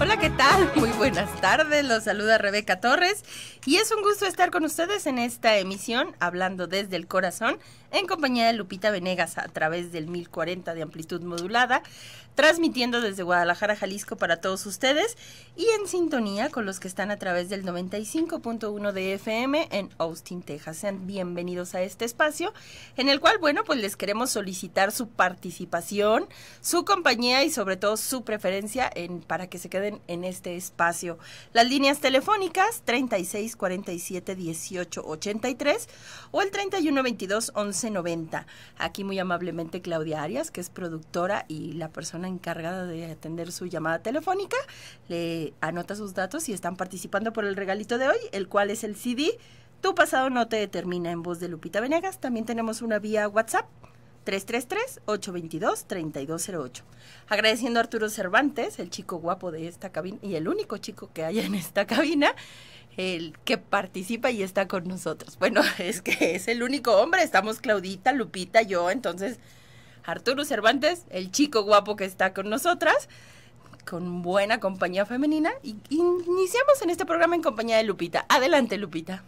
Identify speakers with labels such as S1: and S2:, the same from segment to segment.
S1: Hola, ¿qué tal? Muy buenas tardes. Los saluda Rebeca Torres y es un gusto estar con ustedes en esta emisión hablando desde el corazón en compañía de Lupita Venegas a través del 1040 de amplitud modulada, transmitiendo desde Guadalajara, Jalisco para todos ustedes y en sintonía con los que están a través del 95.1 de FM en Austin, Texas. Sean bienvenidos a este espacio en el cual, bueno, pues les queremos solicitar su participación, su compañía y sobre todo su preferencia en, para que se queden en este espacio. Las líneas telefónicas 36 47 o el 31 11 90 Aquí muy amablemente Claudia Arias, que es productora y la persona encargada de atender su llamada telefónica, le anota sus datos y están participando por el regalito de hoy, el cual es el CD. Tu pasado no te determina en voz de Lupita Venegas. También tenemos una vía WhatsApp 333-822-3208. Agradeciendo a Arturo Cervantes, el chico guapo de esta cabina y el único chico que hay en esta cabina, el que participa y está con nosotros. Bueno, es que es el único hombre, estamos Claudita, Lupita, yo, entonces Arturo Cervantes, el chico guapo que está con nosotras, con buena compañía femenina, y iniciamos en este programa en compañía de Lupita. Adelante, Lupita.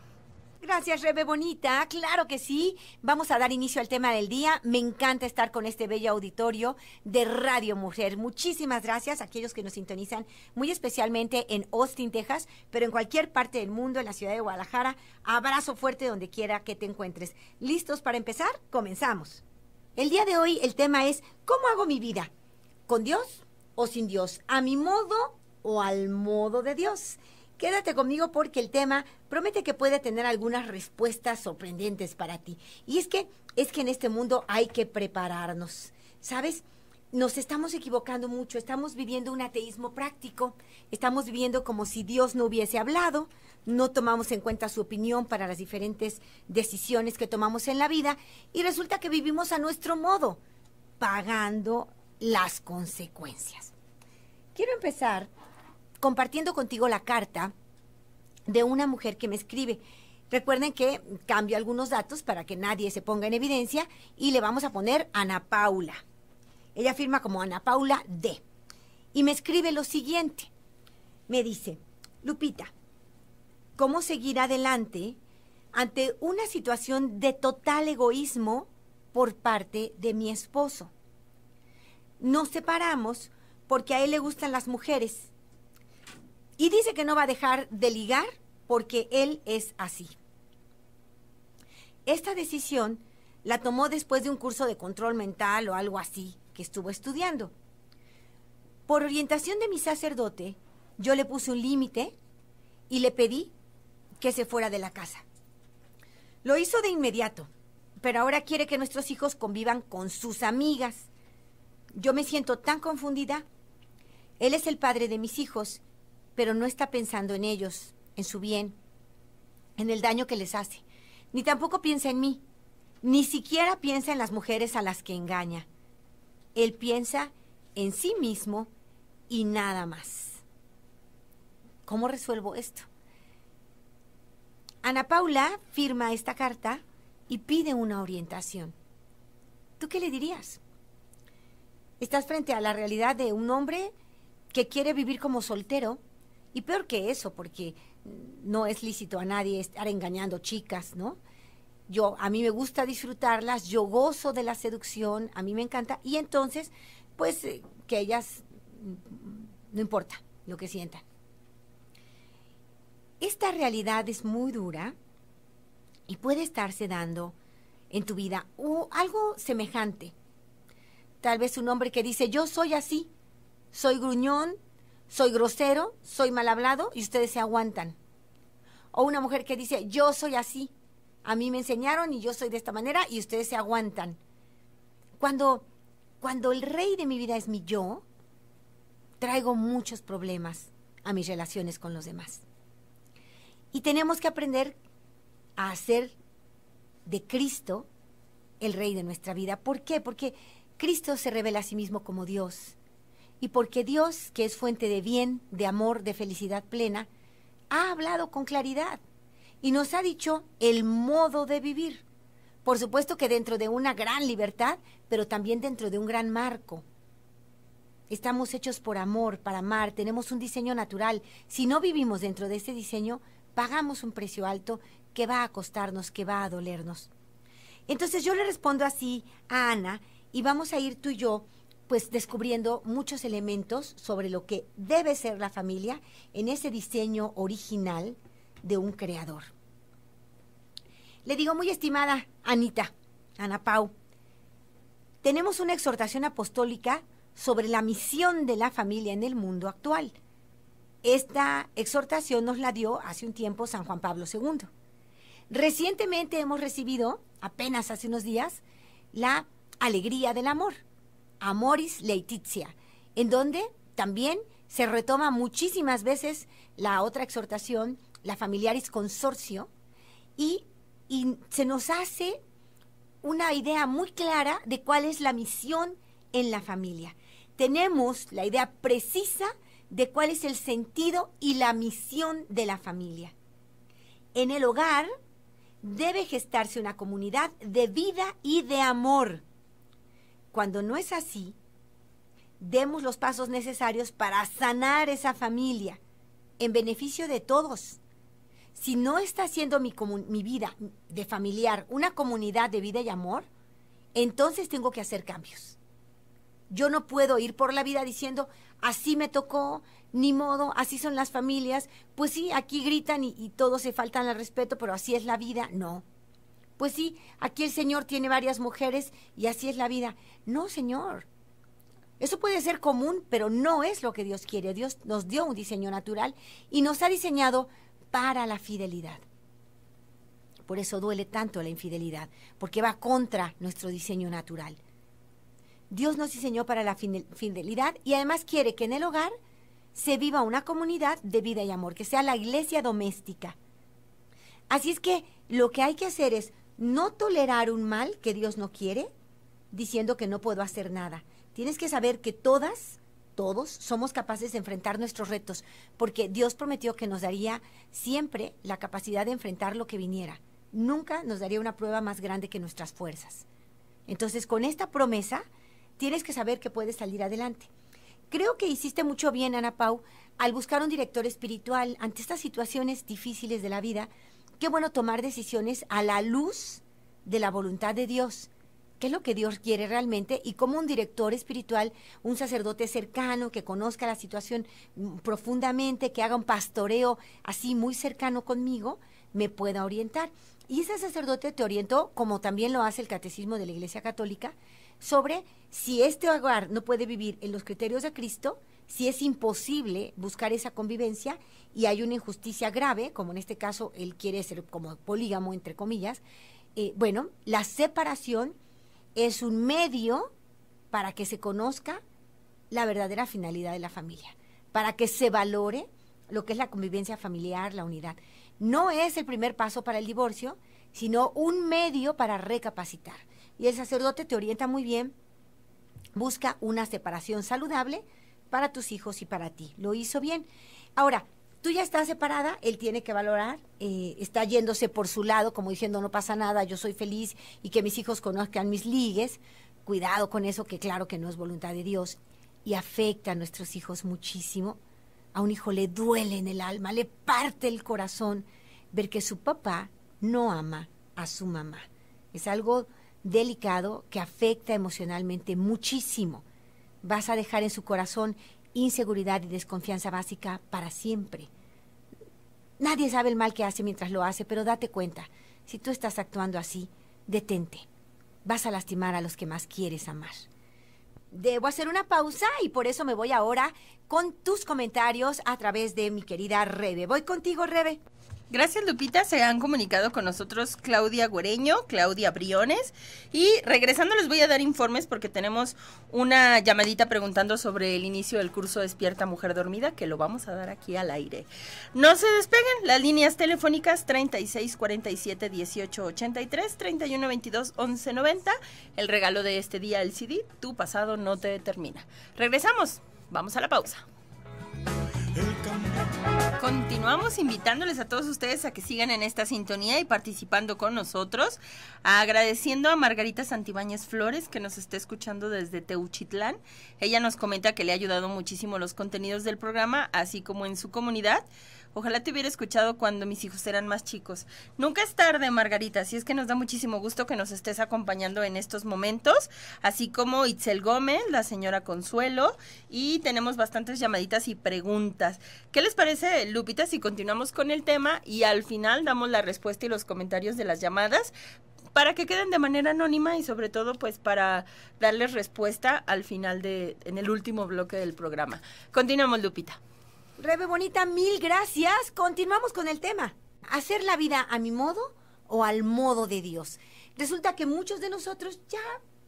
S2: Gracias, Rebe Bonita. Claro que sí. Vamos a dar inicio al tema del día. Me encanta estar con este bello auditorio de Radio Mujer. Muchísimas gracias a aquellos que nos sintonizan, muy especialmente en Austin, Texas, pero en cualquier parte del mundo, en la ciudad de Guadalajara. Abrazo fuerte donde quiera que te encuentres. ¿Listos para empezar? Comenzamos. El día de hoy el tema es ¿cómo hago mi vida? ¿Con Dios o sin Dios? ¿A mi modo o al modo de Dios? Quédate conmigo porque el tema promete que puede tener algunas respuestas sorprendentes para ti. Y es que es que en este mundo hay que prepararnos. ¿Sabes? Nos estamos equivocando mucho, estamos viviendo un ateísmo práctico, estamos viviendo como si Dios no hubiese hablado, no tomamos en cuenta su opinión para las diferentes decisiones que tomamos en la vida y resulta que vivimos a nuestro modo, pagando las consecuencias. Quiero empezar compartiendo contigo la carta de una mujer que me escribe. Recuerden que cambio algunos datos para que nadie se ponga en evidencia y le vamos a poner Ana Paula. Ella firma como Ana Paula D. Y me escribe lo siguiente. Me dice, Lupita, ¿cómo seguir adelante ante una situación de total egoísmo por parte de mi esposo? Nos separamos porque a él le gustan las mujeres y dice que no va a dejar de ligar porque él es así. Esta decisión la tomó después de un curso de control mental o algo así que estuvo estudiando. Por orientación de mi sacerdote, yo le puse un límite y le pedí que se fuera de la casa. Lo hizo de inmediato, pero ahora quiere que nuestros hijos convivan con sus amigas. Yo me siento tan confundida. Él es el padre de mis hijos pero no está pensando en ellos, en su bien, en el daño que les hace. Ni tampoco piensa en mí, ni siquiera piensa en las mujeres a las que engaña. Él piensa en sí mismo y nada más. ¿Cómo resuelvo esto? Ana Paula firma esta carta y pide una orientación. ¿Tú qué le dirías? Estás frente a la realidad de un hombre que quiere vivir como soltero, y peor que eso, porque no es lícito a nadie estar engañando chicas, ¿no? Yo, a mí me gusta disfrutarlas, yo gozo de la seducción, a mí me encanta. Y entonces, pues, eh, que ellas, mm, no importa lo que sientan. Esta realidad es muy dura y puede estarse dando en tu vida o algo semejante. Tal vez un hombre que dice, yo soy así, soy gruñón, soy grosero, soy mal hablado y ustedes se aguantan. O una mujer que dice, yo soy así, a mí me enseñaron y yo soy de esta manera y ustedes se aguantan. Cuando, cuando el rey de mi vida es mi yo, traigo muchos problemas a mis relaciones con los demás. Y tenemos que aprender a hacer de Cristo el rey de nuestra vida. ¿Por qué? Porque Cristo se revela a sí mismo como Dios y porque Dios, que es fuente de bien, de amor, de felicidad plena, ha hablado con claridad y nos ha dicho el modo de vivir. Por supuesto que dentro de una gran libertad, pero también dentro de un gran marco. Estamos hechos por amor, para amar, tenemos un diseño natural. Si no vivimos dentro de ese diseño, pagamos un precio alto que va a costarnos, que va a dolernos. Entonces yo le respondo así a Ana y vamos a ir tú y yo pues descubriendo muchos elementos sobre lo que debe ser la familia en ese diseño original de un creador. Le digo, muy estimada Anita, Ana Pau, tenemos una exhortación apostólica sobre la misión de la familia en el mundo actual. Esta exhortación nos la dio hace un tiempo San Juan Pablo II. Recientemente hemos recibido, apenas hace unos días, la alegría del amor, Amoris Laetitia, en donde también se retoma muchísimas veces la otra exhortación, la familiaris consorcio, y se nos hace una idea muy clara de cuál es la misión en la familia. Tenemos la idea precisa de cuál es el sentido y la misión de la familia. En el hogar debe gestarse una comunidad de vida y de amor cuando no es así, demos los pasos necesarios para sanar esa familia en beneficio de todos. Si no está siendo mi, mi vida de familiar una comunidad de vida y amor, entonces tengo que hacer cambios. Yo no puedo ir por la vida diciendo, así me tocó, ni modo, así son las familias. Pues sí, aquí gritan y, y todos se faltan al respeto, pero así es la vida. No pues sí, aquí el Señor tiene varias mujeres y así es la vida. No, Señor. Eso puede ser común, pero no es lo que Dios quiere. Dios nos dio un diseño natural y nos ha diseñado para la fidelidad. Por eso duele tanto la infidelidad, porque va contra nuestro diseño natural. Dios nos diseñó para la fidelidad y además quiere que en el hogar se viva una comunidad de vida y amor, que sea la iglesia doméstica. Así es que lo que hay que hacer es no tolerar un mal que Dios no quiere diciendo que no puedo hacer nada. Tienes que saber que todas, todos somos capaces de enfrentar nuestros retos, porque Dios prometió que nos daría siempre la capacidad de enfrentar lo que viniera. Nunca nos daría una prueba más grande que nuestras fuerzas. Entonces, con esta promesa, tienes que saber que puedes salir adelante. Creo que hiciste mucho bien, Ana Pau, al buscar un director espiritual ante estas situaciones difíciles de la vida Qué bueno tomar decisiones a la luz de la voluntad de Dios. ¿Qué es lo que Dios quiere realmente? Y como un director espiritual, un sacerdote cercano que conozca la situación profundamente, que haga un pastoreo así muy cercano conmigo, me pueda orientar. Y ese sacerdote te orientó, como también lo hace el Catecismo de la Iglesia Católica, sobre si este hogar no puede vivir en los criterios de Cristo, si es imposible buscar esa convivencia y hay una injusticia grave, como en este caso él quiere ser como polígamo, entre comillas, eh, bueno, la separación es un medio para que se conozca la verdadera finalidad de la familia, para que se valore lo que es la convivencia familiar, la unidad. No es el primer paso para el divorcio, sino un medio para recapacitar. Y el sacerdote te orienta muy bien, busca una separación saludable, para tus hijos y para ti. Lo hizo bien. Ahora, tú ya estás separada, él tiene que valorar, eh, está yéndose por su lado, como diciendo, no pasa nada, yo soy feliz y que mis hijos conozcan mis ligues. Cuidado con eso, que claro que no es voluntad de Dios y afecta a nuestros hijos muchísimo. A un hijo le duele en el alma, le parte el corazón ver que su papá no ama a su mamá. Es algo delicado que afecta emocionalmente muchísimo vas a dejar en su corazón inseguridad y desconfianza básica para siempre. Nadie sabe el mal que hace mientras lo hace, pero date cuenta, si tú estás actuando así, detente. Vas a lastimar a los que más quieres amar. Debo hacer una pausa y por eso me voy ahora con tus
S1: comentarios a través de mi querida Rebe. Voy contigo, Rebe. Gracias, Lupita. Se han comunicado con nosotros Claudia Güereño, Claudia Briones. Y regresando, les voy a dar informes porque tenemos una llamadita preguntando sobre el inicio del curso Despierta Mujer Dormida, que lo vamos a dar aquí al aire. No se despeguen. Las líneas telefónicas 36 47 18 83 31 22 11 90. El regalo de este día, el CD, tu pasado no te determina. Regresamos. Vamos a la pausa. Continuamos invitándoles a todos ustedes a que sigan en esta sintonía y participando con nosotros, agradeciendo a Margarita Santibáñez Flores que nos está escuchando desde Teuchitlán. Ella nos comenta que le ha ayudado muchísimo los contenidos del programa, así como en su comunidad. Ojalá te hubiera escuchado cuando mis hijos eran más chicos. Nunca es tarde, Margarita, si es que nos da muchísimo gusto que nos estés acompañando en estos momentos, así como Itzel Gómez, la señora Consuelo, y tenemos bastantes llamaditas y preguntas. ¿Qué les parece, Lupita, si continuamos con el tema y al final damos la respuesta y los comentarios de las llamadas? para que queden de manera anónima y sobre todo pues para darles respuesta al final de en el último bloque del programa. Continuamos Lupita. Rebe Bonita, mil gracias. Continuamos con el tema. ¿Hacer la vida a mi
S2: modo o al modo de Dios? Resulta que muchos de nosotros ya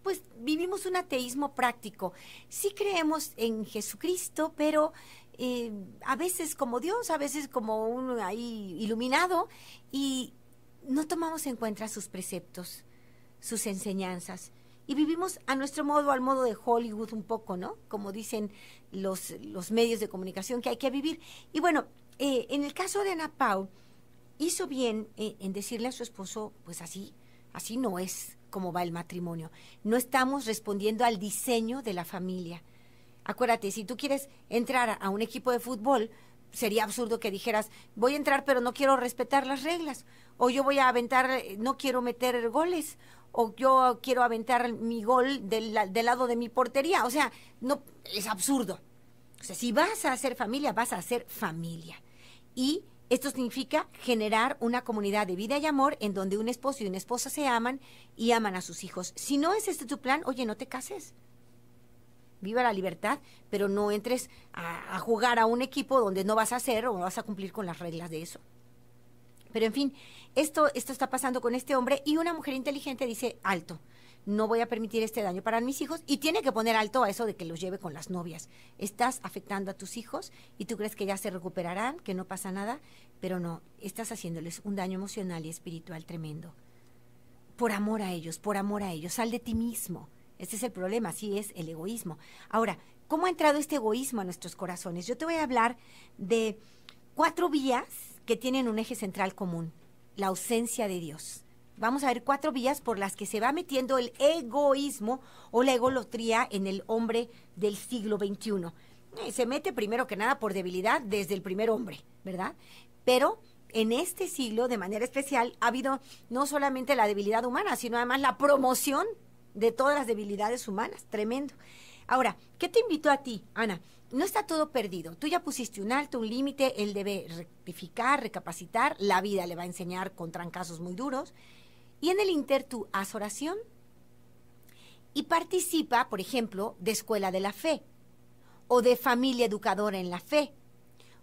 S2: pues vivimos un ateísmo práctico. Sí creemos en Jesucristo, pero eh, a veces como Dios, a veces como un ahí iluminado, y no tomamos en cuenta sus preceptos, sus enseñanzas y vivimos a nuestro modo, al modo de Hollywood un poco, ¿no? Como dicen los, los medios de comunicación que hay que vivir. Y bueno, eh, en el caso de Ana Pau, hizo bien eh, en decirle a su esposo, pues así, así no es como va el matrimonio. No estamos respondiendo al diseño de la familia. Acuérdate, si tú quieres entrar a un equipo de fútbol, sería absurdo que dijeras, voy a entrar pero no quiero respetar las reglas, o yo voy a aventar, no quiero meter goles, o yo quiero aventar mi gol del, lado de mi portería. O sea, no, es absurdo. O sea, si vas a hacer familia, vas a hacer familia. Y esto significa generar una comunidad de vida y amor en donde un esposo y una esposa se aman y aman a sus hijos. Si no es este tu plan, oye, no te cases viva la libertad, pero no entres a, jugar a un equipo donde no vas a hacer o no vas a cumplir con las reglas de eso. Pero en fin, esto, esto está pasando con este hombre y una mujer inteligente dice, alto, no voy a permitir este daño para mis hijos y tiene que poner alto a eso de que los lleve con las novias. Estás afectando a tus hijos y tú crees que ya se recuperarán, que no pasa nada, pero no, estás haciéndoles un daño emocional y espiritual tremendo. Por amor a ellos, por amor a ellos, sal de ti mismo. Ese es el problema, sí, es el egoísmo. Ahora, ¿cómo ha entrado este egoísmo a nuestros corazones? Yo te voy a hablar de cuatro vías que tienen un eje central común, la ausencia de Dios. Vamos a ver cuatro vías por las que se va metiendo el egoísmo o la egolotría en el hombre del siglo XXI. Eh, se mete primero que nada por debilidad desde el primer hombre, ¿verdad? Pero en este siglo, de manera especial, ha habido no solamente la debilidad humana, sino además la promoción de todas las debilidades humanas, tremendo. Ahora, ¿qué te invitó a ti, Ana? No está todo perdido. Tú ya pusiste un alto, un límite, él debe rectificar, recapacitar, la vida le va a enseñar con trancazos muy duros. Y en el Inter tú haz oración y participa, por ejemplo, de Escuela de la Fe, o de Familia Educadora en la Fe,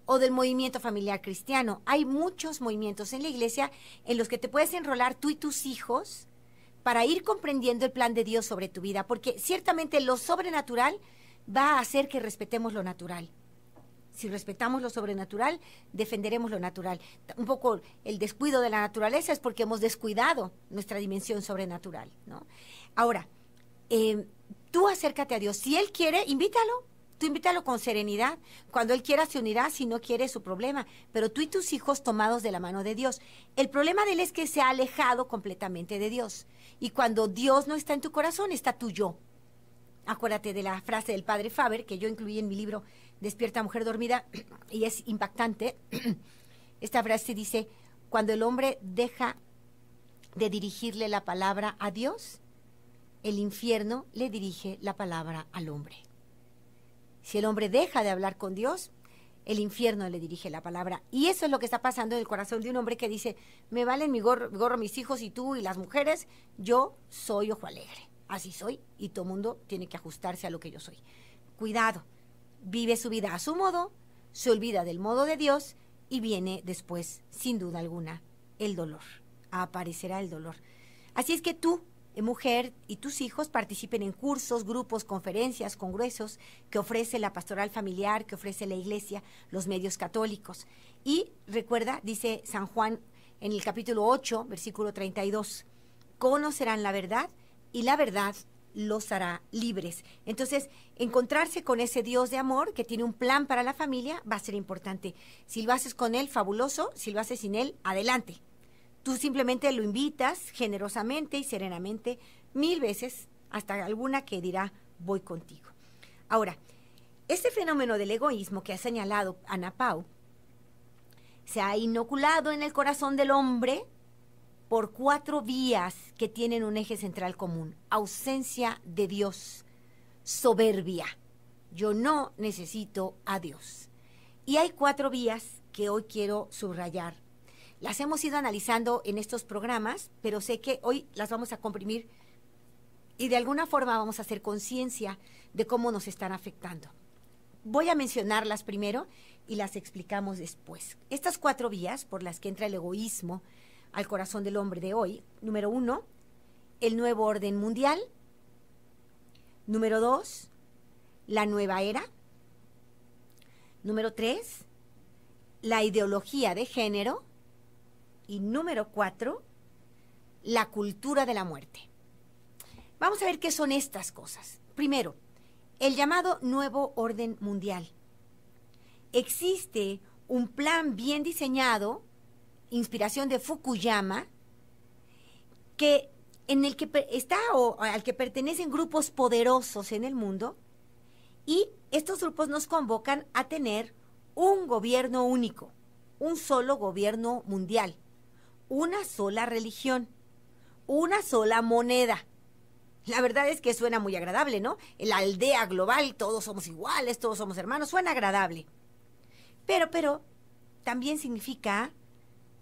S2: o del movimiento familiar cristiano. Hay muchos movimientos en la iglesia en los que te puedes enrolar tú y tus hijos para ir comprendiendo el plan de Dios sobre tu vida, porque ciertamente lo sobrenatural va a hacer que respetemos lo natural. Si respetamos lo sobrenatural, defenderemos lo natural. Un poco el descuido de la naturaleza es porque hemos descuidado nuestra dimensión sobrenatural, ¿no? Ahora, eh, tú acércate a Dios. Si Él quiere, invítalo. Tú invítalo con serenidad. Cuando él quiera se unirá, si no quiere su problema. Pero tú y tus hijos tomados de la mano de Dios. El problema de él es que se ha alejado completamente de Dios. Y cuando Dios no está en tu corazón, está tu yo. Acuérdate de la frase del padre Faber, que yo incluí en mi libro Despierta Mujer Dormida, y es impactante. Esta frase dice, cuando el hombre deja de dirigirle la palabra a Dios, el infierno le dirige la palabra al hombre. Si el hombre deja de hablar con Dios, el infierno le dirige la palabra. Y eso es lo que está pasando en el corazón de un hombre que dice, me valen mi gorro, mis hijos y tú y las mujeres, yo soy ojo alegre. Así soy y todo mundo tiene que ajustarse a lo que yo soy. Cuidado, vive su vida a su modo, se olvida del modo de Dios y viene después, sin duda alguna, el dolor. Aparecerá el dolor. Así es que tú, eh, mujer y tus hijos participen en cursos, grupos, conferencias, congresos que ofrece la pastoral familiar, que ofrece la iglesia, los medios católicos. Y recuerda, dice San Juan en el capítulo 8, versículo 32, conocerán la verdad y la verdad los hará libres. Entonces, encontrarse con ese Dios de amor que tiene un plan para la familia va a ser importante. Si lo haces con Él, fabuloso. Si lo haces sin Él, adelante. Tú simplemente lo invitas generosamente y serenamente mil veces hasta alguna que dirá voy contigo. Ahora, este fenómeno del egoísmo que ha señalado Ana Pau se ha inoculado en el corazón del hombre por cuatro vías que tienen un eje central común. Ausencia de Dios, soberbia. Yo no necesito a Dios. Y hay cuatro vías que hoy quiero subrayar las hemos ido analizando en estos programas, pero sé que hoy las vamos a comprimir y de alguna forma vamos a hacer conciencia de cómo nos están afectando. Voy a mencionarlas primero y las explicamos después. Estas cuatro vías por las que entra el egoísmo al corazón del hombre de hoy, número uno, el nuevo orden mundial, número dos, la nueva era, número tres, la ideología de género, y número cuatro, la cultura de la muerte. Vamos a ver qué son estas cosas. Primero, el llamado nuevo orden mundial. Existe un plan bien diseñado, inspiración de Fukuyama, que en el que está o al que pertenecen grupos poderosos en el mundo y estos grupos nos convocan a tener un gobierno único, un solo gobierno mundial una sola religión, una sola moneda. La verdad es que suena muy agradable, ¿no? La aldea global, todos somos iguales, todos somos hermanos, suena agradable. Pero, pero, también significa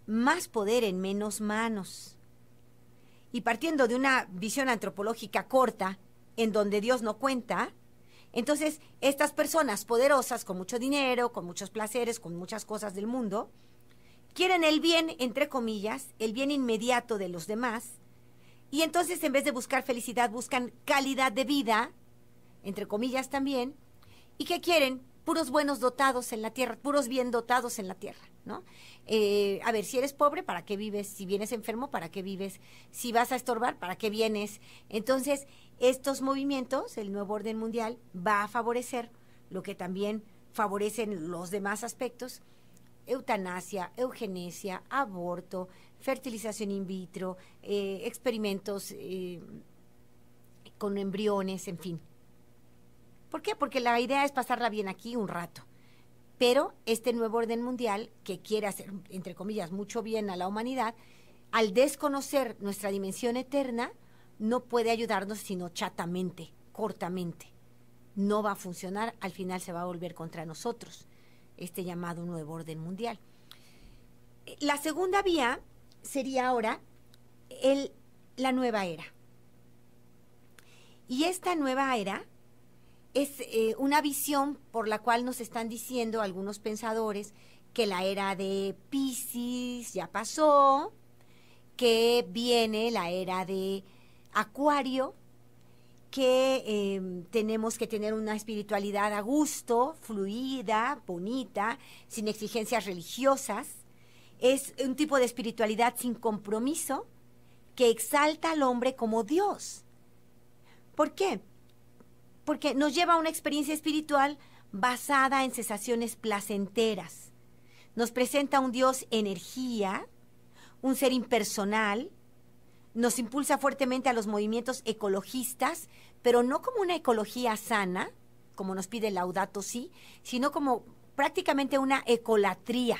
S2: más poder en menos manos. Y partiendo de una visión antropológica corta, en donde Dios no cuenta, entonces estas personas poderosas, con mucho dinero, con muchos placeres, con muchas cosas del mundo, quieren el bien, entre comillas, el bien inmediato de los demás, y entonces en vez de buscar felicidad buscan calidad de vida, entre comillas también, y que quieren puros buenos dotados en la tierra, puros bien dotados en la tierra, ¿no? Eh, a ver, si eres pobre, ¿para qué vives? Si vienes enfermo, ¿para qué vives? Si vas a estorbar, ¿para qué vienes? Entonces, estos movimientos, el nuevo orden mundial, va a favorecer lo que también favorecen los demás aspectos, eutanasia, eugenesia, aborto, fertilización in vitro, eh, experimentos eh, con embriones, en fin. ¿Por qué? Porque la idea es pasarla bien aquí un rato. Pero este nuevo orden mundial, que quiere hacer, entre comillas, mucho bien a la humanidad, al desconocer nuestra dimensión eterna, no puede ayudarnos sino chatamente, cortamente. No va a funcionar, al final se va a volver contra nosotros este llamado nuevo orden mundial. La segunda vía sería ahora el, la nueva era. Y esta nueva era es eh, una visión por la cual nos están diciendo algunos pensadores que la era de Pisces ya pasó, que viene la era de Acuario, que em, tenemos que tener una espiritualidad a gusto, fluida, bonita, sin exigencias religiosas. Es un tipo de espiritualidad sin compromiso que exalta al hombre como Dios. ¿Por qué? Porque nos lleva a una experiencia espiritual basada en sensaciones placenteras. Nos presenta un Dios energía, un ser impersonal, nos impulsa fuertemente a los movimientos ecologistas, pero no como una ecología sana, como nos pide Laudato Si, sino como prácticamente una ecolatría.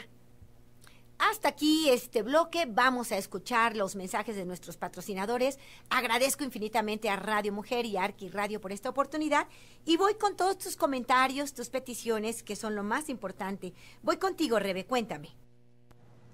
S2: Hasta aquí este bloque. Vamos a escuchar los mensajes de nuestros patrocinadores. Agradezco infinitamente a Radio Mujer y Arqui Radio por esta oportunidad. Y voy con todos tus comentarios, tus peticiones, que son lo más importante.
S1: Voy contigo, Rebe, cuéntame.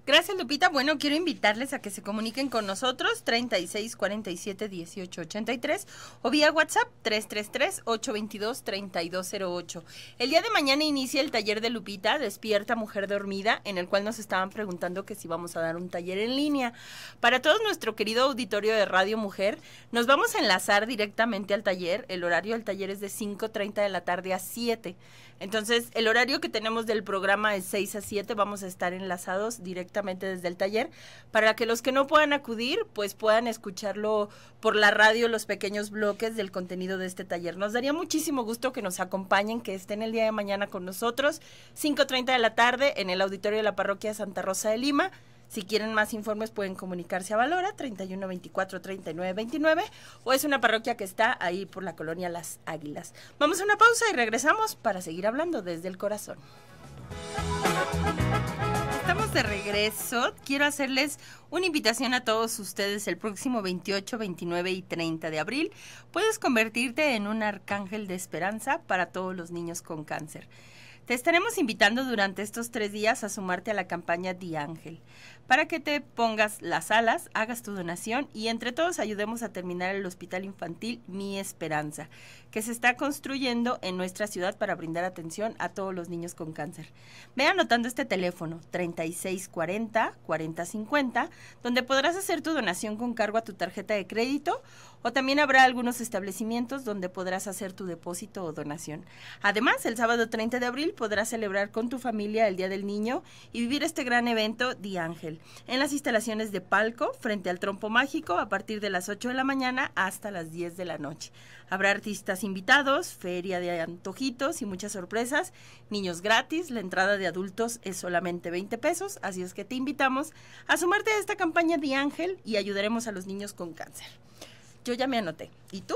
S1: Gracias, Lupita. Bueno, quiero invitarles a que se comuniquen con nosotros 36 47 18 83 o vía WhatsApp 333 822 3208. El día de mañana inicia el taller de Lupita, Despierta Mujer Dormida, en el cual nos estaban preguntando que si vamos a dar un taller en línea. Para todo nuestro querido auditorio de Radio Mujer, nos vamos a enlazar directamente al taller. El horario del taller es de 5:30 de la tarde a 7. Entonces, el horario que tenemos del programa es 6 a 7. Vamos a estar enlazados directamente desde el taller para que los que no puedan acudir, pues puedan escucharlo por la radio, los pequeños bloques del contenido de este taller. Nos daría muchísimo gusto que nos acompañen, que estén el día de mañana con nosotros, 5.30 de la tarde, en el auditorio de la parroquia Santa Rosa de Lima. Si quieren más informes pueden comunicarse a Valora 31 24 29 o es una parroquia que está ahí por la colonia Las Águilas. Vamos a una pausa y regresamos para seguir hablando desde el corazón. Estamos de regreso. Quiero hacerles una invitación a todos ustedes el próximo 28, 29 y 30 de abril. Puedes convertirte en un arcángel de esperanza para todos los niños con cáncer. Te estaremos invitando durante estos tres días a sumarte a la campaña Di Ángel para que te pongas las alas, hagas tu donación y entre todos ayudemos a terminar el Hospital Infantil Mi Esperanza, que se está construyendo en nuestra ciudad para brindar atención a todos los niños con cáncer. Ve anotando este teléfono 3640-4050, donde podrás hacer tu donación con cargo a tu tarjeta de crédito o también habrá algunos establecimientos donde podrás hacer tu depósito o donación. Además, el sábado 30 de abril podrás celebrar con tu familia el Día del Niño y vivir este gran evento, Di Ángel en las instalaciones de Palco, frente al Trompo Mágico, a partir de las 8 de la mañana hasta las 10 de la noche. Habrá artistas invitados, feria de antojitos y muchas sorpresas, niños gratis, la entrada de adultos es solamente 20 pesos, así es que te invitamos a sumarte a esta campaña de Ángel y ayudaremos a los niños con cáncer. Yo ya me anoté. ¿Y tú?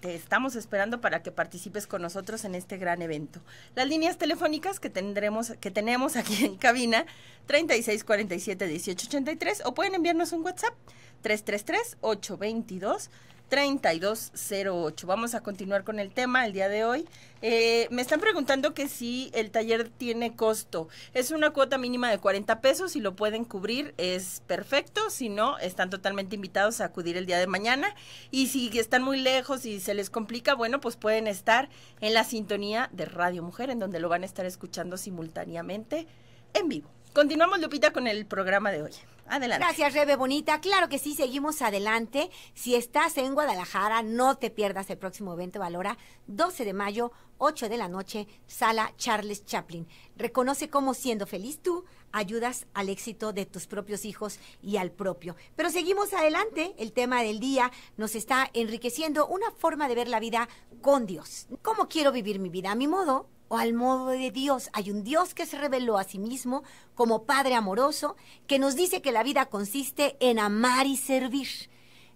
S1: Te estamos esperando para que participes con nosotros en este gran evento. Las líneas telefónicas que tendremos que tenemos aquí en cabina 3647-1883, o pueden enviarnos un WhatsApp 333 822 3208. Vamos a continuar con el tema el día de hoy. Eh, me están preguntando que si el taller tiene costo. Es una cuota mínima de 40 pesos. Si lo pueden cubrir, es perfecto. Si no, están totalmente invitados a acudir el día de mañana. Y si están muy lejos y se les complica, bueno, pues pueden estar en la sintonía de Radio Mujer, en donde lo van a estar escuchando simultáneamente en vivo. Continuamos, Lupita, con el programa de hoy. Adelante. Gracias, Rebe Bonita. Claro
S2: que sí, seguimos adelante. Si estás en Guadalajara, no te pierdas el próximo evento Valora, 12 de mayo, 8 de la noche, sala Charles Chaplin. Reconoce cómo siendo feliz tú ayudas al éxito de tus propios hijos y al propio. Pero seguimos adelante. El tema del día nos está enriqueciendo una forma de ver la vida con Dios. ¿Cómo quiero vivir mi vida a mi modo? o al modo de Dios. Hay un Dios que se reveló a sí mismo como Padre amoroso, que nos dice que la vida consiste en amar y servir.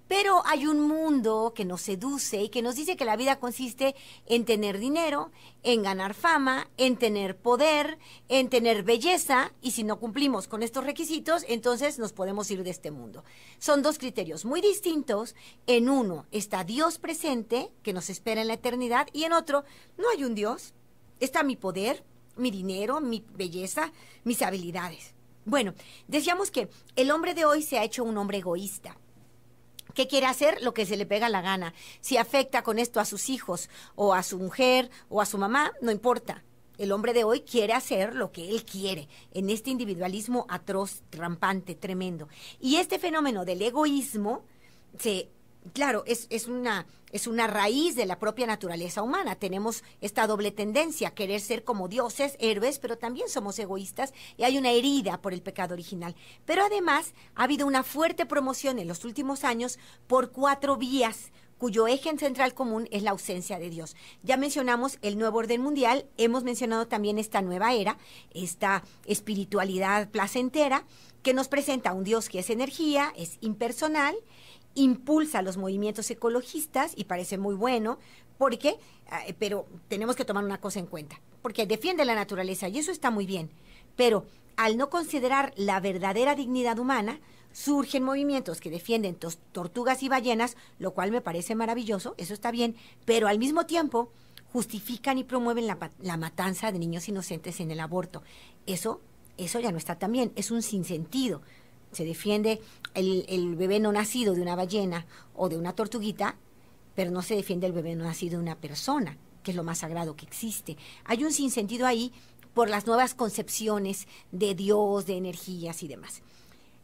S2: Pero hay un mundo que nos seduce y que nos dice que la vida consiste en tener dinero, en ganar fama, en tener poder, en tener belleza, y si no cumplimos con estos requisitos, entonces nos podemos ir de este mundo. Son dos criterios muy distintos. En uno está Dios presente, que nos espera en la eternidad, y en otro no hay un Dios, está mi poder, mi dinero, mi belleza, mis habilidades. Bueno, decíamos que el hombre de hoy se ha hecho un hombre egoísta que quiere hacer lo que se le pega la gana. Si afecta con esto a sus hijos o a su mujer o a su mamá, no importa. El hombre de hoy quiere hacer lo que él quiere en este individualismo atroz, rampante, tremendo. Y este fenómeno del egoísmo se Claro, es, es, una, raíz de la propia naturaleza humana. Tenemos esta doble tendencia, querer ser como dioses, héroes, pero también somos egoístas y hay una herida por el pecado original. Pero además ha habido una fuerte promoción en los últimos años por cuatro vías cuyo eje central común es la ausencia de Dios. Ya mencionamos el nuevo orden mundial, hemos mencionado también esta nueva era, esta espiritualidad placentera que nos presenta un Dios que es energía, es impersonal, impulsa los movimientos ecologistas y parece muy bueno, porque, ah, eh, pero tenemos que tomar una cosa en cuenta, porque defiende la naturaleza y eso está muy bien, pero al no considerar la verdadera dignidad humana, surgen movimientos que defienden tortugas y ballenas, lo cual me parece maravilloso, eso está bien, pero al mismo tiempo justifican y promueven la, matanza de niños inocentes en el aborto. Eso, eso ya no está tan bien, es un sinsentido se defiende el, bebé no nacido de una ballena o de una tortuguita, pero no se defiende el bebé no nacido de una persona, que es lo más sagrado que existe. Hay un sinsentido ahí por las nuevas concepciones de Dios, de energías y demás.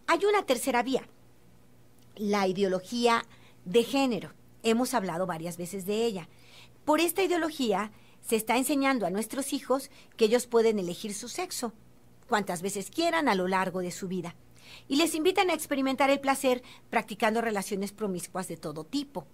S2: Hay una tercera vía, la ideología de género. Hemos hablado varias veces de ella. Por esta ideología se está enseñando a nuestros hijos que ellos pueden elegir su sexo cuantas veces quieran a lo largo de su vida y les invitan a experimentar el placer practicando relaciones promiscuas de todo tipo.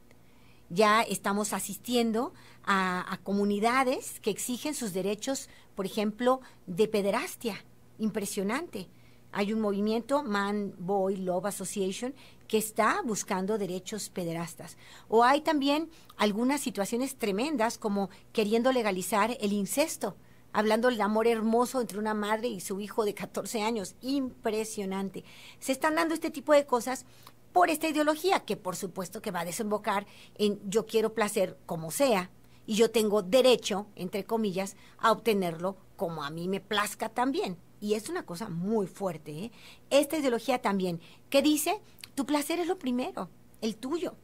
S2: Ya estamos asistiendo a, comunidades que exigen sus derechos, por ejemplo, de pederastia. Impresionante. Hay un movimiento, Man Boy Love Association, que está buscando derechos pederastas. O hay también algunas situaciones tremendas como queriendo legalizar el incesto hablando del amor hermoso entre una madre y su hijo de 14 años. Impresionante. Se están dando este tipo de cosas por esta ideología que por supuesto que va a desembocar en yo quiero placer como sea y yo tengo derecho, entre comillas, a obtenerlo como a mí me plazca también. Y es una cosa muy fuerte. ¿eh? Esta ideología también, que dice, tu placer es lo primero, el tuyo.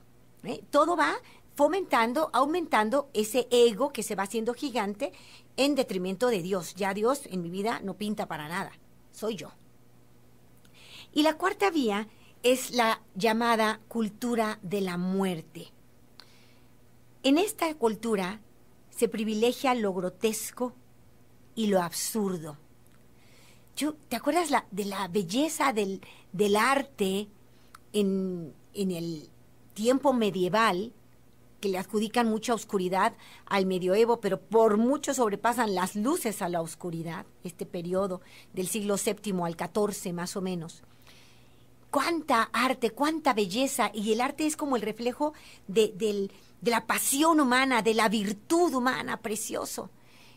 S2: ¿eh? Todo va fomentando, aumentando ese ego que se va haciendo gigante en detrimento de Dios. Ya Dios en mi vida no pinta para nada, soy yo. Y la cuarta vía es la llamada cultura de la muerte. En esta cultura se privilegia lo grotesco y lo absurdo. ¿Te acuerdas de la belleza del, arte en el tiempo medieval? que le adjudican mucha oscuridad al medioevo, pero por mucho sobrepasan las luces a la oscuridad, este periodo del siglo VII al XIV más o menos. Cuánta arte, cuánta belleza, y el arte es como el reflejo de, de la pasión humana, de la virtud humana, precioso.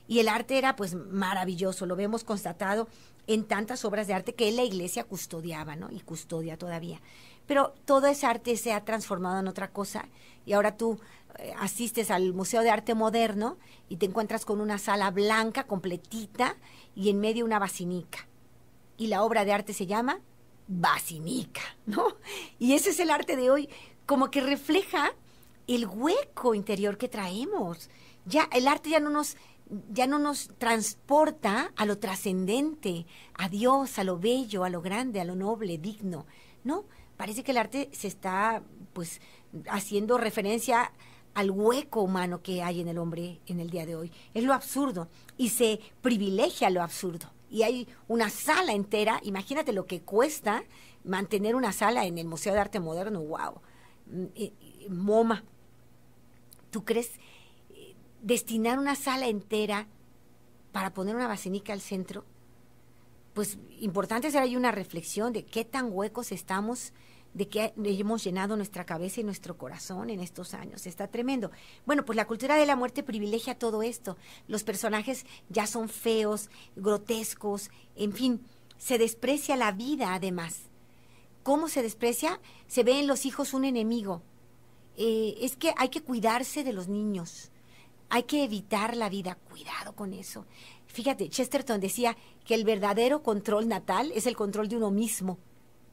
S2: Y el arte era pues maravilloso, lo vemos constatado en tantas obras de arte que la iglesia custodiaba, ¿no? Y custodia todavía pero todo ese arte se ha transformado en otra cosa y ahora tú eh, asistes al Museo de Arte Moderno y te encuentras con una sala blanca completita y en medio una basinica. Y la obra de arte se llama basinica, ¿no? Y ese es el arte de hoy, como que refleja el hueco interior que traemos. Ya el arte ya no nos ya no nos transporta a lo trascendente, a Dios, a lo bello, a lo grande, a lo noble, digno, ¿no? parece que el arte se está pues haciendo referencia al hueco humano que hay en el hombre en el día de hoy. Es lo absurdo y se privilegia lo absurdo. Y hay una sala entera, imagínate lo que cuesta mantener una sala en el Museo de Arte Moderno, wow. Mm, eh, MoMA, ¿tú crees eh, destinar una sala entera para poner una basenica al centro? pues importante hacer ahí una reflexión de qué tan huecos estamos de qué hemos llenado nuestra cabeza y nuestro corazón en estos años. Está tremendo. Bueno, pues la cultura de la muerte privilegia todo esto. Los personajes ya son feos, grotescos, en fin, se desprecia la vida además. ¿Cómo se desprecia? Se ve en los hijos un enemigo. Eh, es que hay que cuidarse de los niños. Hay que evitar la vida, cuidado con eso. Fíjate, Chesterton decía que el verdadero control natal es el control de uno mismo.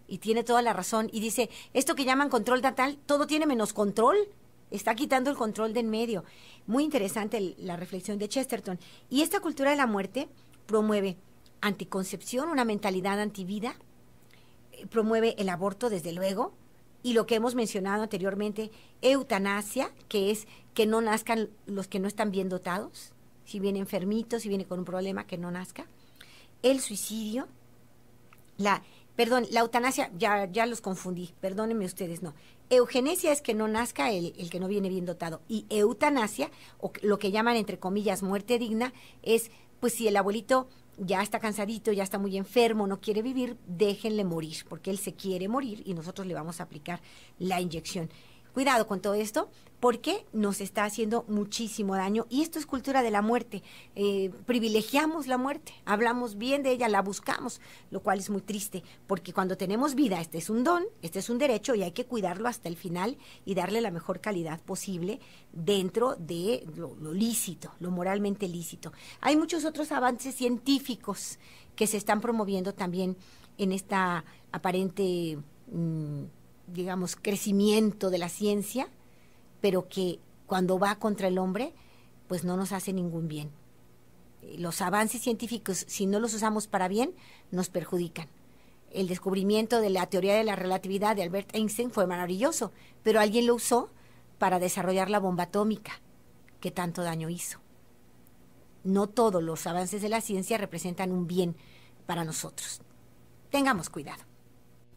S2: Y tiene toda la razón. Y dice, esto que llaman control natal, todo tiene menos control. Está quitando el control de en medio. Muy interesante la reflexión de Chesterton. Y esta cultura de la muerte promueve anticoncepción, una mentalidad antivida, eh, promueve el aborto, desde luego, y lo que hemos mencionado anteriormente, eutanasia, que es que no nazcan los que no están bien dotados, si viene enfermito, si viene con un problema, que no nazca. El suicidio, la, perdón, la eutanasia, ya, ya los confundí, perdónenme ustedes, no. Eugenesia es que no nazca el, el, que no viene bien dotado. Y eutanasia, o lo que llaman entre comillas muerte digna, es pues si el abuelito ya está cansadito, ya está muy enfermo, no quiere vivir, déjenle morir, porque él se quiere morir y nosotros le vamos a aplicar la inyección. Cuidado con todo esto, porque nos está haciendo muchísimo daño y esto es cultura de la muerte. Eh, privilegiamos la muerte, hablamos bien de ella, la buscamos, lo cual es muy triste, porque cuando tenemos vida, este es un don, este es un derecho y hay que cuidarlo hasta el final y darle la mejor calidad posible dentro de lo, lo lícito, lo moralmente lícito. Hay muchos otros avances científicos que se están promoviendo también en esta aparente, mm, digamos, crecimiento de la ciencia pero que cuando va contra el hombre, pues no nos hace ningún bien. Los avances científicos, si no los usamos para bien, nos perjudican. El descubrimiento de la teoría de la relatividad de Albert Einstein fue maravilloso, pero alguien lo usó para desarrollar la bomba atómica, que tanto daño hizo. No todos los avances de la ciencia representan un bien para nosotros. Tengamos cuidado.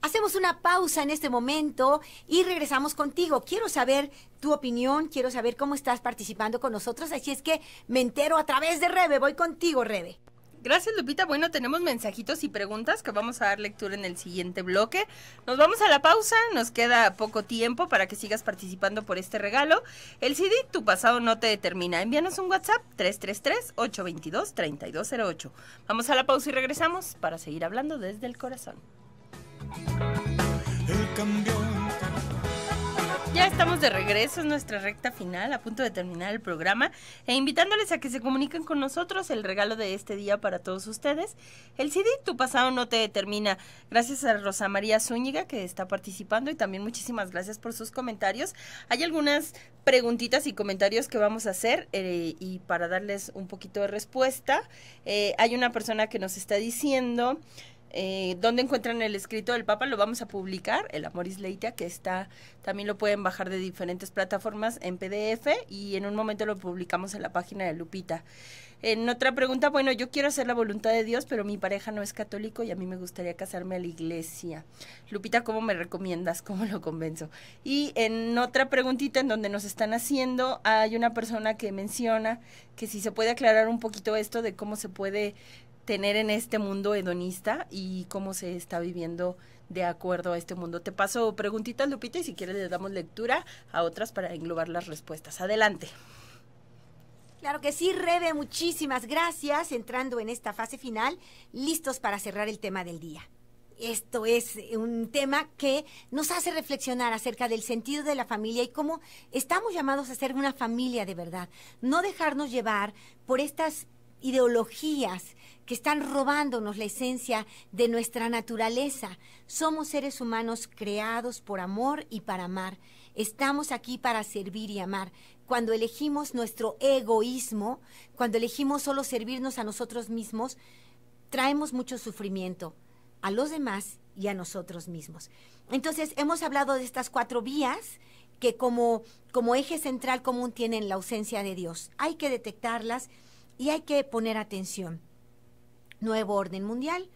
S2: Hacemos una pausa en este momento y regresamos contigo. Quiero saber tu opinión, quiero saber cómo estás participando con nosotros,
S1: así es que me entero a través de Rebe, voy contigo, Rebe. Gracias Lupita. Bueno, tenemos mensajitos y preguntas que vamos a dar lectura en el siguiente bloque. Nos vamos a la pausa, nos queda poco tiempo para que sigas participando por este regalo. El CD Tu pasado no te determina. Envíanos un WhatsApp 333-822-3208. Vamos a la pausa y regresamos para seguir hablando desde el corazón. Ya estamos de regreso, en nuestra recta final, a punto de terminar el programa, e invitándoles a que se comuniquen con nosotros el regalo de este día para todos ustedes, el CD Tu pasado no te determina. Gracias a Rosa María Zúñiga que está participando y también muchísimas gracias por sus comentarios. Hay algunas preguntitas y comentarios que vamos a hacer eh, y para darles un poquito de respuesta, eh, hay una persona que nos está diciendo eh, dónde encuentran el escrito del Papa, lo vamos a publicar, el Amoris Leitia, que está, también lo pueden bajar de diferentes plataformas en PDF y en un momento lo publicamos en la página de Lupita. En otra pregunta, bueno, yo quiero hacer la voluntad de Dios, pero mi pareja no es católico y a mí me gustaría casarme a la iglesia. Lupita, ¿cómo me recomiendas? ¿Cómo lo convenzo? Y en otra preguntita en donde nos están haciendo, hay una persona que menciona que si se puede aclarar un poquito esto de cómo se puede tener en este mundo hedonista y cómo se está viviendo de acuerdo a este mundo. Te paso preguntitas, Lupita, y si quieres le damos lectura a otras para englobar las respuestas. Adelante.
S2: Claro que sí, Rebe, muchísimas gracias. Entrando en esta fase final, listos para cerrar el tema del día. Esto es un tema que nos hace reflexionar acerca del sentido de la familia y cómo estamos llamados a ser una familia de verdad. No dejarnos llevar por estas ideologías que están robándonos la esencia de nuestra naturaleza. Somos seres humanos creados por amor y para amar. Estamos aquí para servir y amar. Cuando elegimos nuestro egoísmo, cuando elegimos solo servirnos a nosotros mismos, traemos mucho sufrimiento a los demás y a nosotros mismos. Entonces, hemos hablado de estas cuatro vías que como, como eje central común tienen la ausencia de Dios. Hay que detectarlas y hay que poner atención. Nuevo orden mundial,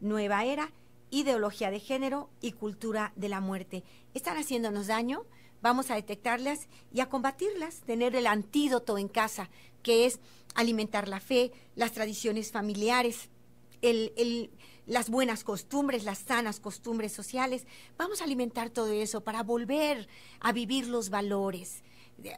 S2: nueva era, ideología de género y cultura de la muerte. Están haciéndonos daño, vamos a detectarlas y a combatirlas, tener el antídoto en casa, que es alimentar la fe, las tradiciones familiares, las buenas costumbres, las sanas costumbres sociales. Vamos a alimentar todo eso para volver a vivir los valores,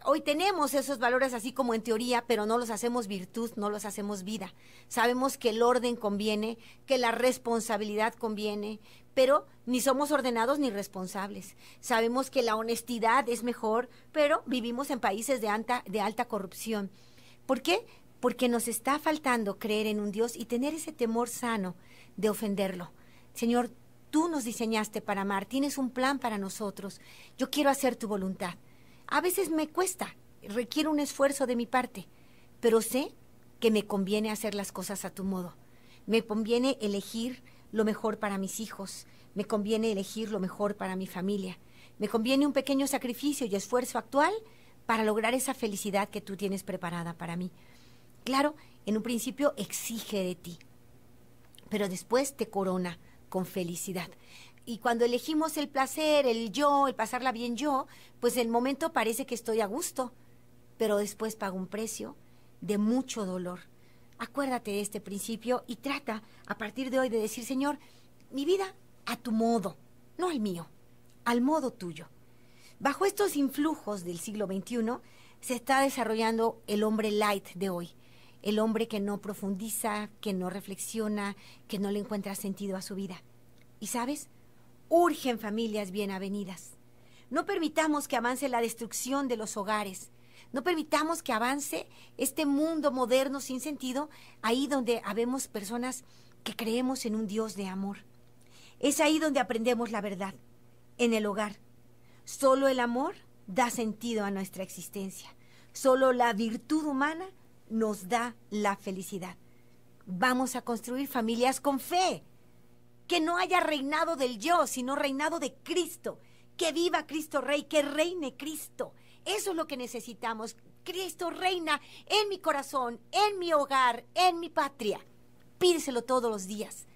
S2: hoy tenemos esos valores así como en teoría, pero no los hacemos virtud, no los hacemos vida. Sabemos que el orden conviene, que la responsabilidad conviene, pero ni somos ordenados ni responsables. Sabemos que la honestidad es mejor, pero vivimos en países de alta, corrupción. ¿Por qué? Porque nos está faltando creer en un Dios y tener ese temor sano de ofenderlo. Señor, tú nos diseñaste para amar, tienes un plan para nosotros. Yo quiero hacer tu voluntad. A veces me cuesta, requiere un esfuerzo de mi parte, pero sé que me conviene hacer las cosas a tu modo. Me conviene elegir lo mejor para mis hijos, me conviene elegir lo mejor para mi familia, me conviene un pequeño sacrificio y esfuerzo actual para lograr esa felicidad que tú tienes preparada para mí. Claro, en un principio exige de ti, pero después te corona con felicidad y cuando elegimos el placer, el yo, el pasarla bien yo, pues el momento parece que estoy a gusto, pero después pago un precio de mucho dolor. Acuérdate de este principio y trata a partir de hoy de decir, Señor, mi vida a tu modo, no al mío, al modo tuyo. Bajo estos influjos del siglo XXI se está desarrollando el hombre light de hoy, el hombre que no profundiza, que no reflexiona, que no le encuentra sentido a su vida. ¿Y sabes? Urgen familias bien avenidas. No permitamos que avance la destrucción de los hogares. No permitamos que avance este mundo moderno sin sentido, ahí donde habemos personas que creemos en un Dios de amor. Es ahí donde aprendemos la verdad, en el hogar. Solo el amor da sentido a nuestra existencia. Solo la virtud humana nos da la felicidad. Vamos a construir familias con fe que no haya reinado del yo, sino reinado de Cristo, que viva Cristo Rey, que reine Cristo. Eso es lo que necesitamos. Cristo reina en mi corazón, en mi hogar, en mi patria. Pídeselo todos los días.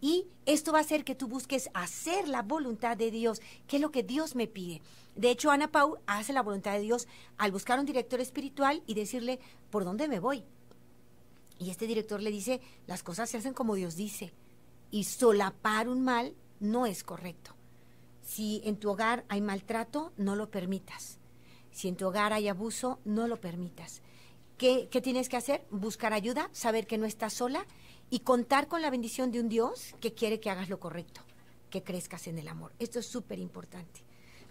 S2: Y esto va a hacer que tú busques hacer la voluntad de Dios, que es lo que Dios me pide. De hecho, Ana Pau hace la voluntad de Dios al buscar un director espiritual y decirle, ¿por dónde me voy? Y este director le dice, las cosas se hacen como Dios dice y solapar un mal no es correcto. Si en tu hogar hay maltrato, no lo permitas. Si en tu hogar hay abuso, no lo permitas. ¿Qué, ¿Qué, tienes que hacer? Buscar ayuda, saber que no estás sola y contar con la bendición de un Dios que quiere que hagas lo correcto, que crezcas en el amor. Esto es súper importante.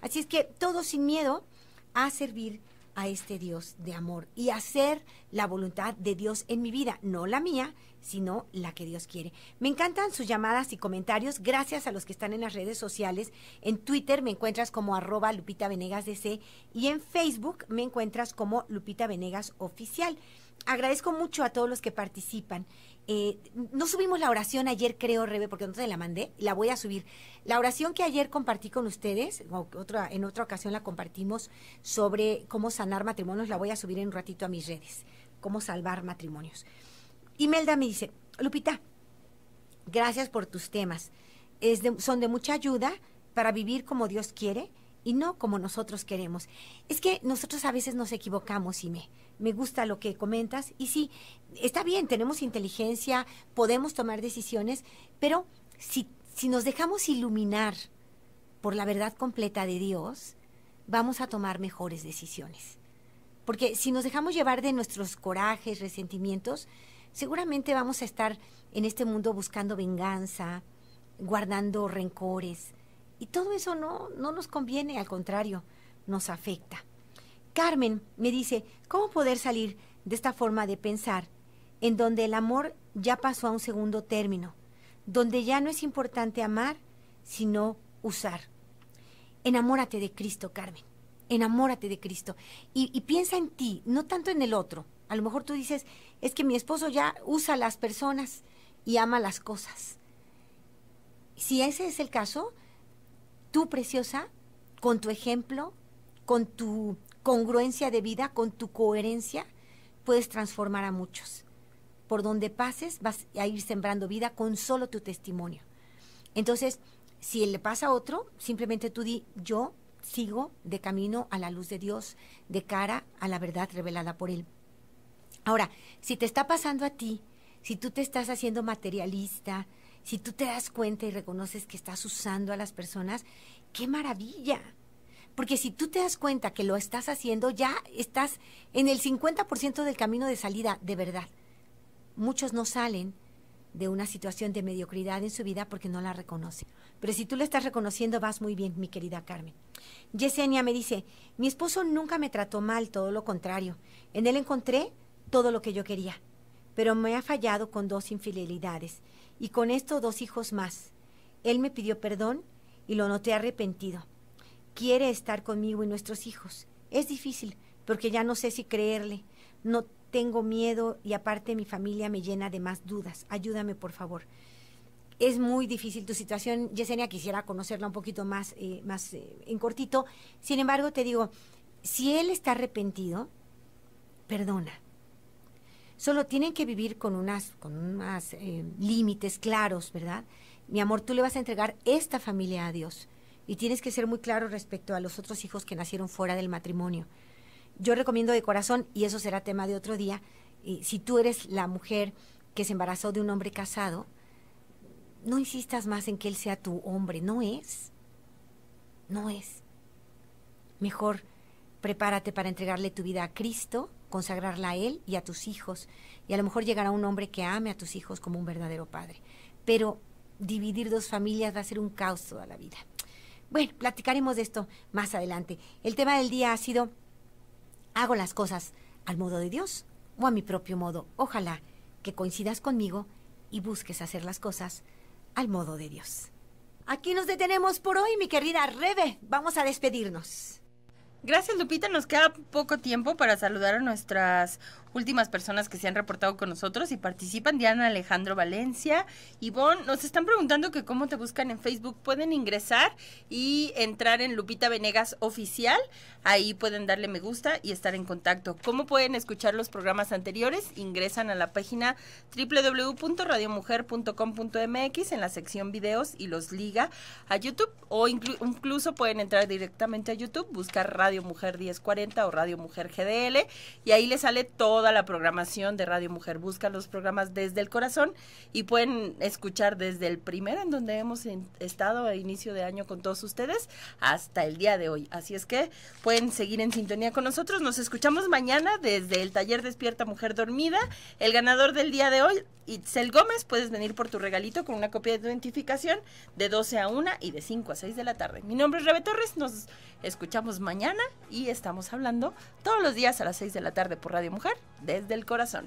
S2: Así es que todo sin miedo a servir a este Dios de amor y hacer la voluntad de Dios en mi vida, no la mía, sino la que Dios quiere. Me encantan sus llamadas y comentarios. Gracias a los que están en las redes sociales. En Twitter me encuentras como arroba Lupita Venegas DC y en Facebook me encuentras como Lupita Venegas Oficial. Agradezco mucho a todos los que participan. Eh, no subimos la oración ayer, creo, Rebe, porque no la mandé, la voy a subir. La oración que ayer compartí con ustedes, otra, en otra ocasión la compartimos sobre cómo sanar matrimonios, la voy a subir en un ratito a mis redes, cómo salvar matrimonios. Imelda me dice, Lupita, gracias por tus temas. son de mucha ayuda para vivir como Dios quiere y no como nosotros queremos. Es que nosotros a veces nos equivocamos, y me, me gusta lo que comentas y sí, está bien, tenemos inteligencia, podemos tomar decisiones, pero si, si nos dejamos iluminar por la verdad completa de Dios, vamos a tomar mejores decisiones. Porque si nos dejamos llevar de nuestros corajes, resentimientos, seguramente vamos a estar en este mundo buscando venganza, guardando rencores. Y todo eso no, nos conviene, al contrario, nos afecta. Carmen me dice, ¿cómo poder salir de esta forma de pensar en donde el amor ya pasó a un segundo término, donde ya no es importante amar, sino usar? Enamórate de Cristo, Carmen. Enamórate de Cristo. y piensa en ti, no tanto en el otro a lo mejor tú dices, es que mi esposo ya usa las personas y ama las cosas. Si ese es el caso, tú, preciosa, con tu ejemplo, con tu congruencia de vida, con tu coherencia, puedes transformar a muchos. Por donde pases vas a ir sembrando vida con solo tu testimonio. Entonces, si le pasa a otro, simplemente tú di, yo sigo de camino a la luz de Dios, de cara a la verdad revelada por Él. Ahora, si te está pasando a ti, si tú te estás haciendo materialista, si tú te das cuenta y reconoces que estás usando a las personas, qué maravilla. Porque si tú te das cuenta que lo estás haciendo, ya estás en el 50% del camino de salida, de verdad. Muchos no salen de una situación de mediocridad en su vida porque no la reconocen. Pero si tú la estás reconociendo, vas muy bien, mi querida Carmen. Yesenia me dice, mi esposo nunca me trató mal, todo lo contrario. En él encontré todo lo que yo quería, pero me ha fallado con dos infidelidades y con esto dos hijos más. Él me pidió perdón y lo noté arrepentido. Quiere estar conmigo y nuestros hijos. Es difícil porque ya no sé si creerle. No tengo miedo y aparte mi familia me llena de más dudas. Ayúdame, por favor. Es muy difícil tu situación, Yesenia. Quisiera conocerla un poquito más, eh, más eh, en cortito. Sin embargo, te digo, si él está arrepentido, perdona Solo tienen que vivir con unas, con eh, límites claros, ¿verdad? Mi amor, tú le vas a entregar esta familia a Dios y tienes que ser muy claro respecto a los otros hijos que nacieron fuera del matrimonio. Yo recomiendo de corazón, y eso será tema de otro día, eh, si tú eres la mujer que se embarazó de un hombre casado, no insistas más en que él sea tu hombre, no es. No es. Mejor prepárate para entregarle tu vida a Cristo consagrarla a él y a tus hijos. Y a lo mejor llegará un hombre que ame a tus hijos como un verdadero padre. Pero dividir dos familias va a ser un caos toda la vida. Bueno, platicaremos de esto más adelante. El tema del día ha sido, hago las cosas al modo de Dios o a mi propio modo. Ojalá que coincidas conmigo y busques hacer las cosas al modo de Dios. Aquí nos detenemos por hoy, mi querida Rebe. Vamos a despedirnos.
S1: Gracias, Lupita. Nos queda poco tiempo para saludar a nuestras últimas personas que se han reportado con nosotros y participan. Diana Alejandro Valencia. Ivonne, nos están preguntando que cómo te buscan en Facebook. Pueden ingresar y entrar en Lupita Venegas Oficial. Ahí pueden darle me gusta y estar en contacto. ¿Cómo pueden escuchar los programas anteriores? Ingresan a la página www.radiomujer.com.mx en la sección videos y los liga a YouTube o incluso pueden entrar directamente a YouTube, buscar Radio Mujer 1040 o Radio Mujer GDL y ahí le sale toda la programación de Radio Mujer. Buscan los programas desde el corazón y pueden escuchar desde el primero en donde hemos estado a inicio de año con todos ustedes hasta el día de hoy. Así es que pueden seguir en sintonía con nosotros. Nos escuchamos mañana desde el taller Despierta Mujer Dormida. El ganador del día de hoy, Itzel Gómez, puedes venir por tu regalito con una copia de identificación de 12 a 1 y de 5 a 6 de la tarde. Mi nombre es Rebe Torres, nos escuchamos mañana y estamos hablando todos los días a las 6 de la tarde por Radio Mujer desde el corazón.